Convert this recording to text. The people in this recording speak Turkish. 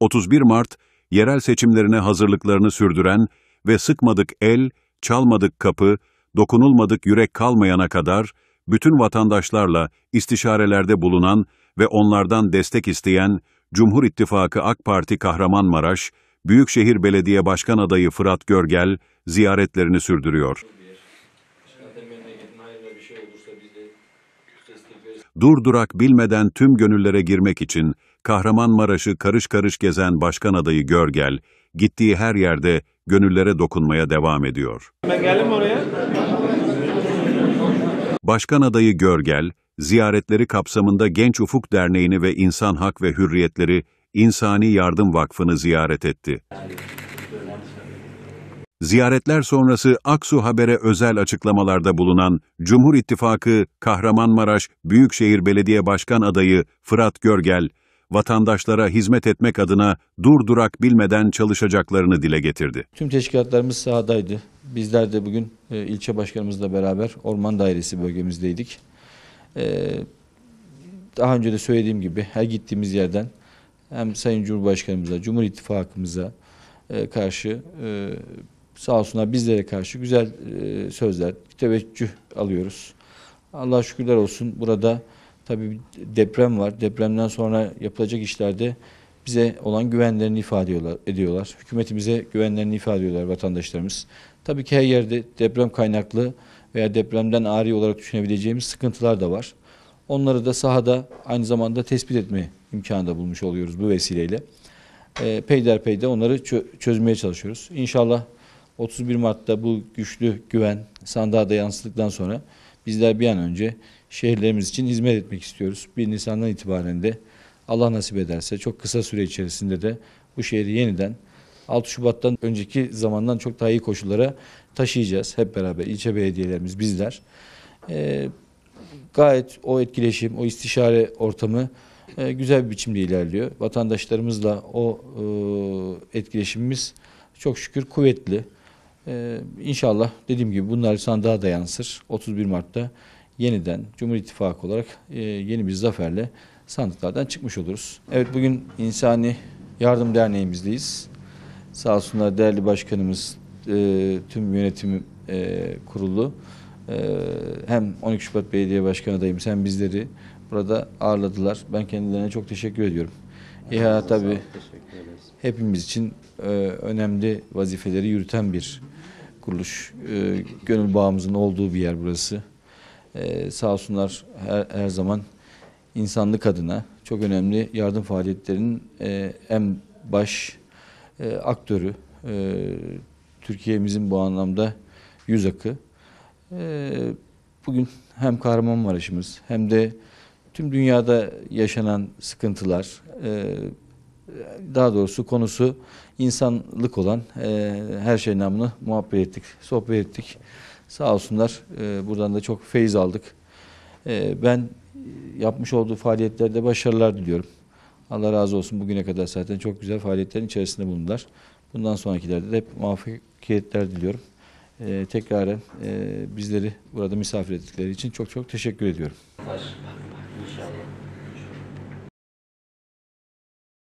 31 Mart, yerel seçimlerine hazırlıklarını sürdüren ve sıkmadık el, çalmadık kapı, dokunulmadık yürek kalmayana kadar bütün vatandaşlarla istişarelerde bulunan ve onlardan destek isteyen Cumhur İttifakı AK Parti Kahramanmaraş, Büyükşehir Belediye Başkan Adayı Fırat Görgel ziyaretlerini sürdürüyor. durdurak bilmeden tüm gönüllere girmek için Kahramanmaraş'ı karış karış gezen başkan adayı Görgel, gittiği her yerde gönüllere dokunmaya devam ediyor. Ben geldim oraya. Başkan adayı Görgel, ziyaretleri kapsamında Genç Ufuk Derneği'ni ve İnsan Hak ve Hürriyetleri İnsani Yardım Vakfı'nı ziyaret etti. Ziyaretler sonrası Aksu Haber'e özel açıklamalarda bulunan Cumhur İttifakı Kahramanmaraş Büyükşehir Belediye Başkan adayı Fırat Görgel, vatandaşlara hizmet etmek adına dur durak bilmeden çalışacaklarını dile getirdi. Tüm teşkilatlarımız sahadaydı. Bizler de bugün e, ilçe başkanımızla beraber Orman Dairesi bölgemizdeydik. E, daha önce de söylediğim gibi her gittiğimiz yerden hem Sayın Cumhurbaşkanımıza, Cumhur İttifakımıza e, karşı sağ olsunlar bizlere karşı güzel e, sözler, teveccüh alıyoruz. Allah şükürler olsun burada tabii deprem var. Depremden sonra yapılacak işlerde bize olan güvenlerini ifade ediyorlar. Hükümetimize güvenlerini ifade ediyorlar vatandaşlarımız. Tabii ki her yerde deprem kaynaklı veya depremden ari olarak düşünebileceğimiz sıkıntılar da var. Onları da sahada aynı zamanda tespit etme imkanı da bulmuş oluyoruz bu vesileyle. E, peyderpeyde onları çö çözmeye çalışıyoruz. İnşallah 31 Mart'ta bu güçlü güven sandığa da yansıdıktan sonra bizler bir an önce şehirlerimiz için hizmet etmek istiyoruz. 1 Nisan'dan itibaren de Allah nasip ederse çok kısa süre içerisinde de bu şehri yeniden 6 Şubat'tan önceki zamandan çok daha iyi koşullara taşıyacağız. Hep beraber ilçe belediyelerimiz bizler. Ee, gayet o etkileşim, o istişare ortamı e, güzel bir biçimde ilerliyor. Vatandaşlarımızla o e, etkileşimimiz çok şükür kuvvetli. Ee, inşallah dediğim gibi bunlar sandığa da yansır. 31 Mart'ta yeniden Cumhur İttifakı olarak e, yeni bir zaferle sandıklardan çıkmış oluruz. Evet bugün İnsani Yardım Derneğimizdeyiz. Sağ olsunlar değerli başkanımız, e, tüm yönetim e, kurulu e, hem 12 Şubat Belediye Başkanı adayımız hem bizleri burada ağırladılar. Ben kendilerine çok teşekkür ediyorum. İHA tabii hepimiz için e, önemli vazifeleri yürüten bir kuruluş, e, gönül bağımızın olduğu bir yer burası. E, sağ olsunlar her, her zaman insanlık adına çok önemli yardım faaliyetlerinin e, en baş e, aktörü. E, Türkiye'mizin bu anlamda yüz akı. E, bugün hem Kahramanmaraş'ımız hem de tüm dünyada yaşanan sıkıntılar, e, daha doğrusu konusu insanlık olan e, her şey namını muhabbet ettik, sohbet ettik. Sağ olsunlar e, buradan da çok feyiz aldık. E, ben yapmış olduğu faaliyetlerde başarılar diliyorum. Allah razı olsun bugüne kadar zaten çok güzel faaliyetlerin içerisinde bulundular. Bundan sonrakilerde de hep muvaffakiyetler diliyorum. E, tekraren e, bizleri burada misafir ettikleri için çok çok teşekkür ediyorum. İnşallah.